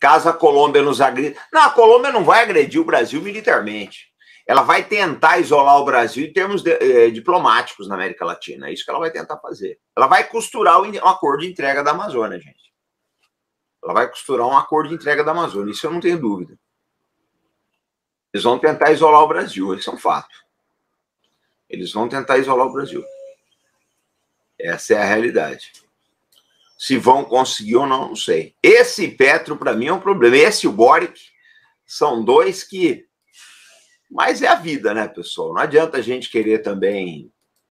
Caso a Colômbia nos agrida. Não, a Colômbia não vai agredir o Brasil militarmente. Ela vai tentar isolar o Brasil em termos de, eh, diplomáticos na América Latina. É isso que ela vai tentar fazer. Ela vai costurar o, um acordo de entrega da Amazônia, gente. Ela vai costurar um acordo de entrega da Amazônia. Isso eu não tenho dúvida. Eles vão tentar isolar o Brasil. Isso é um fato. Eles vão tentar isolar o Brasil. Essa é a realidade. Se vão conseguir ou não, não sei. Esse Petro, para mim, é um problema. Esse e o Boric são dois que. Mas é a vida, né, pessoal? Não adianta a gente querer também